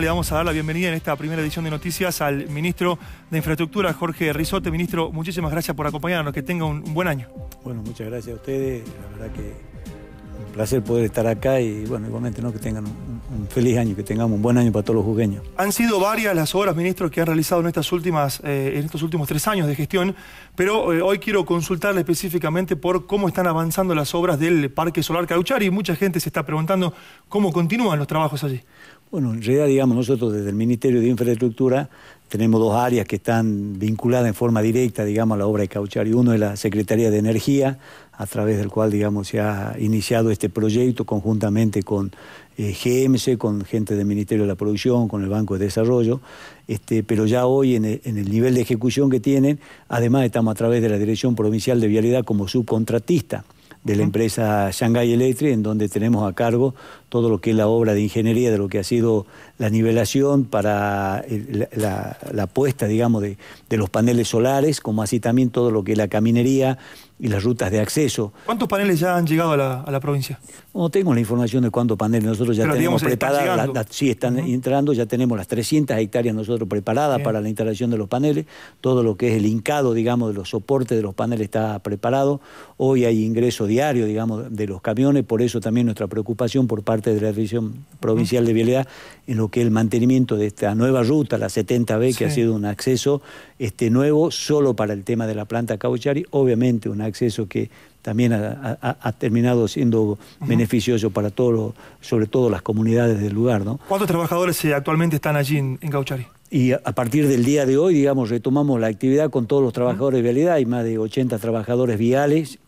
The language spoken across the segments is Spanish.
Le vamos a dar la bienvenida en esta primera edición de Noticias al ministro de Infraestructura, Jorge Rizote. Ministro, muchísimas gracias por acompañarnos, que tenga un, buen año. Bueno, muchas gracias a ustedes, la verdad que un placer poder estar acá y bueno, igualmente que tengan un, feliz año, que tengamos un buen año para todos los jugueños. Han sido varias las obras, ministro, que han realizado en, estas últimas, eh, en estos últimos tres años de gestión, pero eh, hoy quiero consultarle específicamente por cómo están avanzando las obras del Parque Solar Cauchari. Mucha gente se está preguntando cómo continúan los trabajos allí. Bueno, en realidad, digamos, nosotros desde el Ministerio de Infraestructura tenemos dos áreas que están vinculadas en forma directa, digamos, a la obra de Cauchari. Uno es la Secretaría de Energía, a través del cual, digamos, se ha iniciado este proyecto conjuntamente con eh, GMC, con gente del Ministerio de la Producción, con el Banco de Desarrollo, este, pero ya hoy en el, nivel de ejecución que tienen, además estamos a través de la Dirección Provincial de Vialidad como subcontratista de la empresa Shanghai Electric, en donde tenemos a cargo todo lo que es la obra de ingeniería, de lo que ha sido la nivelación para la, puesta, digamos, de, de los paneles solares, como así también todo lo que es la caminería, y las rutas de acceso. ¿Cuántos paneles ya han llegado a la, provincia? No tengo la información de cuántos paneles. Nosotros ya tenemos preparadas, sí, están entrando, ya tenemos las 300 hectáreas nosotros preparadas para la instalación de los paneles. Todo lo que es el hincado, digamos, de los soportes de los paneles está preparado. Hoy hay ingreso diario, digamos, de los camiones. Por eso también nuestra preocupación por parte de la Dirección Provincial de Vialidad en lo que es el mantenimiento de esta nueva ruta, la 70B, que ha sido un acceso este, nuevo solo para el tema de la planta cauchari, obviamente un acceso que también ha, terminado siendo beneficioso para todos, sobre todo las comunidades del lugar. ¿Cuántos trabajadores eh, actualmente están allí en, en Cauchari? Y a partir del día de hoy, digamos, retomamos la actividad con todos los trabajadores de vialidad. Hay más de 80 trabajadores viales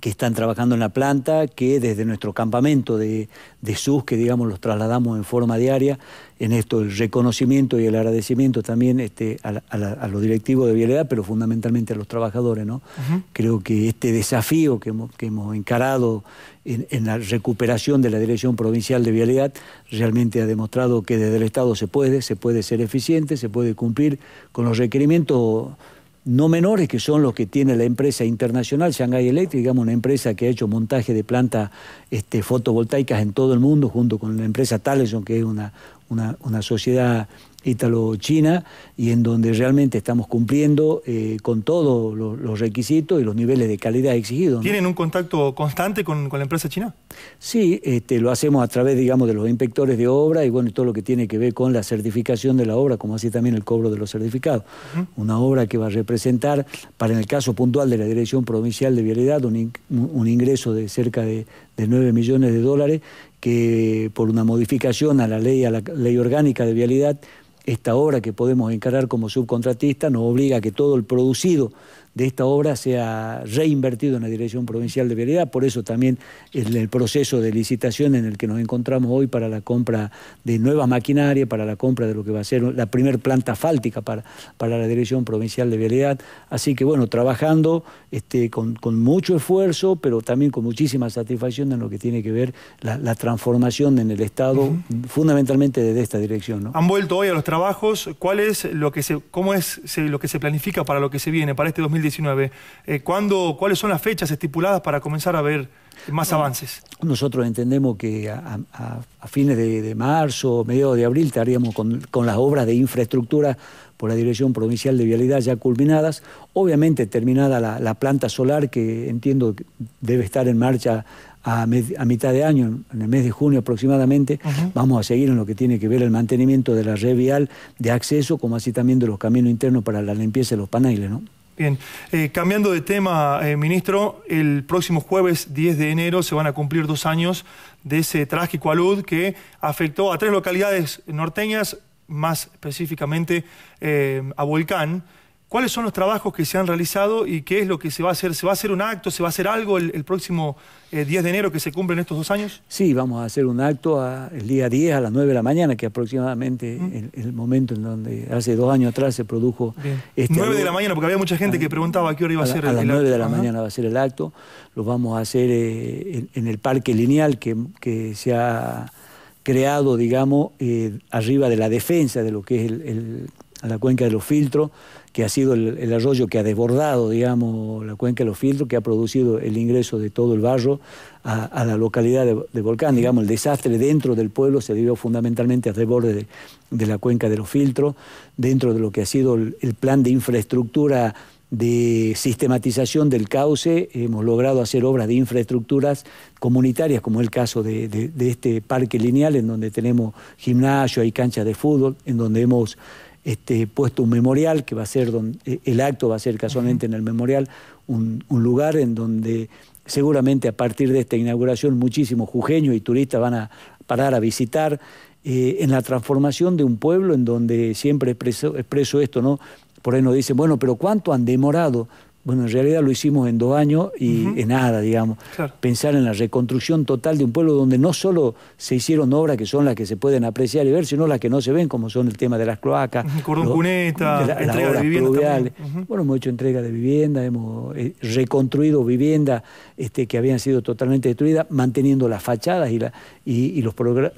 que están trabajando en la planta, que desde nuestro campamento de, SUS, que digamos los trasladamos en forma diaria, en esto el reconocimiento y el agradecimiento también este, a, los directivos de Vialidad, pero fundamentalmente a los trabajadores. ¿no? Creo que este desafío que hemos, encarado en, en, la recuperación de la Dirección Provincial de Vialidad realmente ha demostrado que desde el Estado se puede, se puede ser eficiente, se puede cumplir con los requerimientos no menores, que son los que tiene la empresa internacional Shanghai Electric, digamos una empresa que ha hecho montaje de plantas este, fotovoltaicas en todo el mundo, junto con la empresa Taleson que es una, una, sociedad ítalo-china y en donde realmente estamos cumpliendo eh, con todos los requisitos y los niveles de calidad exigidos. ¿Tienen un contacto constante con, la empresa china? Sí, este, lo hacemos a través, digamos, de los inspectores de obra y bueno, todo lo que tiene que ver con la certificación de la obra, como así también el cobro de los certificados. Una obra que va a representar, para en el caso puntual de la Dirección Provincial de Vialidad, un ingreso de cerca de de 9 millones de dólares que por una modificación a la ley, a la ley orgánica de vialidad, esta obra que podemos encarar como subcontratista nos obliga a que todo el producido de esta obra se ha reinvertido en la Dirección Provincial de Vialidad. Por eso también el proceso de licitación en el que nos encontramos hoy para la compra de nueva maquinaria, para la compra de lo que va a ser la primer planta fáltica para, para la Dirección Provincial de Vialidad. Así que bueno, trabajando este, con, mucho esfuerzo, pero también con muchísima satisfacción en lo que tiene que ver la, transformación en el Estado, fundamentalmente desde esta dirección. ¿no? Han vuelto hoy a los trabajos. ¿Cuál es lo que se, cómo es lo que se planifica para lo que se viene, para este eh, ¿Cuáles son las fechas estipuladas para comenzar a ver más avances? Nosotros entendemos que a, fines de, marzo, mediados de abril, estaríamos con, las obras de infraestructura por la Dirección Provincial de Vialidad ya culminadas. Obviamente terminada la, planta solar que entiendo debe estar en marcha a, mitad de año, en el mes de junio aproximadamente, vamos a seguir en lo que tiene que ver el mantenimiento de la red vial de acceso, como así también de los caminos internos para la limpieza de los paneles. ¿no? Bien, eh, cambiando de tema, eh, ministro, el próximo jueves 10 de enero se van a cumplir dos años de ese trágico alud que afectó a tres localidades norteñas, más específicamente eh, a Volcán. ¿Cuáles son los trabajos que se han realizado y qué es lo que se va a hacer? ¿Se va a hacer un acto? ¿Se va a hacer algo el, próximo 10 eh, de enero que se cumplen estos dos años? Sí, vamos a hacer un acto el día 10 a las 9 de la mañana, que aproximadamente el, momento en donde hace dos años atrás se produjo este 9 de la mañana, porque había mucha gente que preguntaba a qué hora iba a, ser el acto. A las 9 de la mañana va a ser el acto. Lo vamos a hacer eh, en, el Parque Lineal que, se ha creado, digamos, eh, arriba de la defensa de lo que es la cuenca de los filtros que ha sido el, arroyo que ha desbordado, digamos, la cuenca de los filtros, que ha producido el ingreso de todo el barro a, la localidad de, Volcán. Digamos, el desastre dentro del pueblo se debió fundamentalmente al desborde de, la cuenca de los filtros, dentro de lo que ha sido el, plan de infraestructura de sistematización del cauce, hemos logrado hacer obras de infraestructuras comunitarias, como es el caso de, este parque lineal, en donde tenemos gimnasio, hay cancha de fútbol, en donde hemos este, puesto un memorial, que va a ser donde, eh, el acto va a ser casualmente en el memorial, un, lugar en donde seguramente a partir de esta inauguración muchísimos jujeños y turistas van a parar a visitar. Eh, en la transformación de un pueblo en donde siempre expreso, esto, ¿no? Por ahí nos dicen, bueno, pero ¿cuánto han demorado bueno, en realidad lo hicimos en dos años y en nada, digamos. Pensar en la reconstrucción total de un pueblo donde no solo se hicieron obras que son las que se pueden apreciar y ver, sino las que no se ven, como son el tema de las cloacas. Cordón cuneta, Bueno, hemos hecho entrega de vivienda, hemos eh, reconstruido viviendas este, que habían sido totalmente destruidas, manteniendo las fachadas y, la,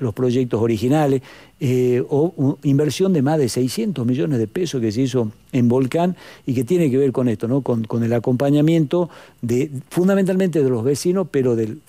los proyectos originales. Eh, o inversión de más de 600 millones de pesos que se hizo en Volcán y que tiene que ver con esto, ¿no? con, el acompañamiento de, fundamentalmente de los vecinos, pero del,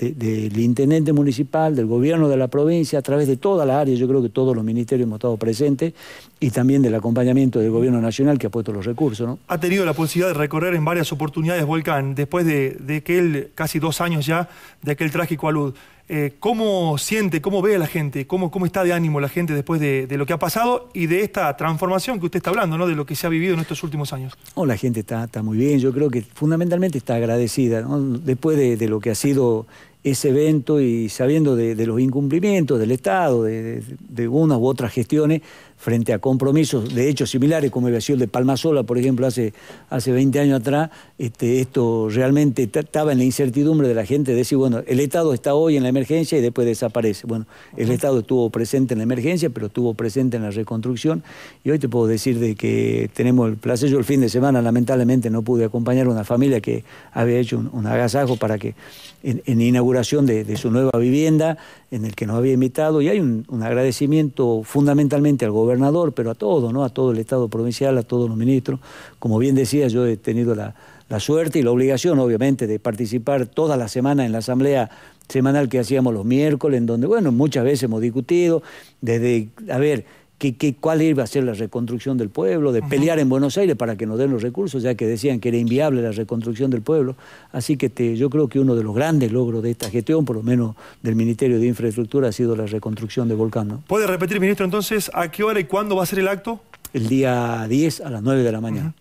intendente municipal, del gobierno de la provincia, a través de toda la área, yo creo que todos los ministerios hemos estado presentes, y también del acompañamiento del gobierno nacional que ha puesto los recursos. ¿no? Ha tenido la posibilidad de recorrer en varias oportunidades Volcán, después de, de aquel, casi dos años ya, de aquel trágico alud. Eh, cómo siente, cómo ve a la gente, cómo, está de ánimo la gente después de, lo que ha pasado y de esta transformación que usted está hablando, de lo que se ha vivido en estos últimos años. Oh, la gente está, muy bien, yo creo que fundamentalmente está agradecida, después de, lo que ha sido ese evento y sabiendo de los incumplimientos del Estado, de, unas u otras gestiones, frente a compromisos de hechos similares como el de Palmasola, por ejemplo, hace, hace 20 años atrás, este, esto realmente estaba en la incertidumbre de la gente de decir, bueno, el Estado está hoy en la emergencia y después desaparece. Bueno, el Estado estuvo presente en la emergencia, pero estuvo presente en la reconstrucción y hoy te puedo decir de que tenemos el placer, yo el fin de semana lamentablemente no pude acompañar a una familia que había hecho un, agasajo para que en, inauguración de, su nueva vivienda, en el que nos había invitado, y hay un agradecimiento fundamentalmente al gobierno gobernador, pero a todo, ¿no? A todo el Estado provincial, a todos los ministros. Como bien decía, yo he tenido la, suerte y la obligación, obviamente, de participar toda la semana en la asamblea semanal que hacíamos los miércoles, en donde, bueno, muchas veces hemos discutido, desde, a ver, que, cuál iba a ser la reconstrucción del pueblo, de pelear en Buenos Aires para que nos den los recursos, ya que decían que era inviable la reconstrucción del pueblo. Así que yo creo que uno de los grandes logros de esta gestión, por lo menos del Ministerio de Infraestructura, ha sido la reconstrucción de Volcán. ¿Puede repetir, ministro, entonces, a qué hora y cuándo va a ser el acto? El día 10 a las 9 de la mañana.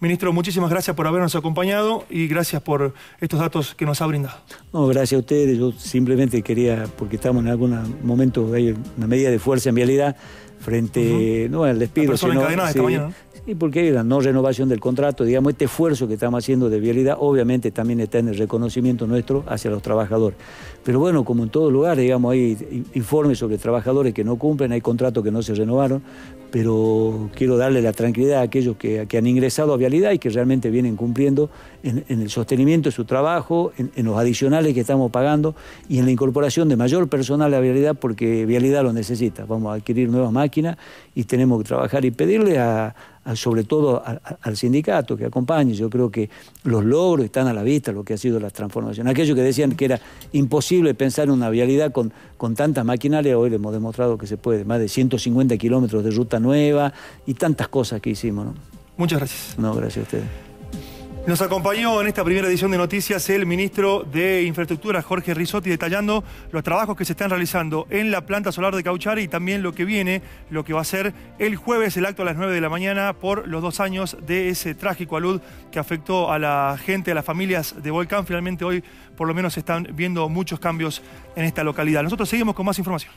Ministro, muchísimas gracias por habernos acompañado y gracias por estos datos que nos ha brindado. No, gracias a ustedes. Yo simplemente quería, porque estamos en algún momento, hay una medida de fuerza en vialidad, frente, no al despido, sino... sí, esta la no renovación del contrato, digamos, este esfuerzo que estamos haciendo de vialidad, obviamente también está en el reconocimiento nuestro hacia los trabajadores. Pero bueno, como en todo lugar, digamos, hay informes sobre trabajadores que no cumplen, hay contratos que no se renovaron, pero quiero darle la tranquilidad a aquellos que, han ingresado a Vialidad y que realmente vienen cumpliendo en, el sostenimiento de su trabajo, en, los adicionales que estamos pagando y en la incorporación de mayor personal a Vialidad porque Vialidad lo necesita. Vamos a adquirir nuevas máquinas y tenemos que trabajar y pedirle sobre todo al sindicato que acompañe. Yo creo que los logros están a la vista, lo que ha sido las transformaciones. Aquellos que decían que era imposible pensar en una Vialidad con, tantas maquinarias, hoy le hemos demostrado que se puede. Más de 150 kilómetros de ruta nueva y tantas cosas que hicimos. Muchas gracias. No, gracias a ustedes. Nos acompañó en esta primera edición de noticias el ministro de Infraestructura, Jorge Risotti, detallando los trabajos que se están realizando en la planta solar de Cauchari y también lo que viene, lo que va a ser el jueves el acto a las 9 de la mañana por los dos años de ese trágico alud que afectó a la gente, a las familias de Volcán. Finalmente hoy por lo menos se están viendo muchos cambios en esta localidad. Nosotros seguimos con más información.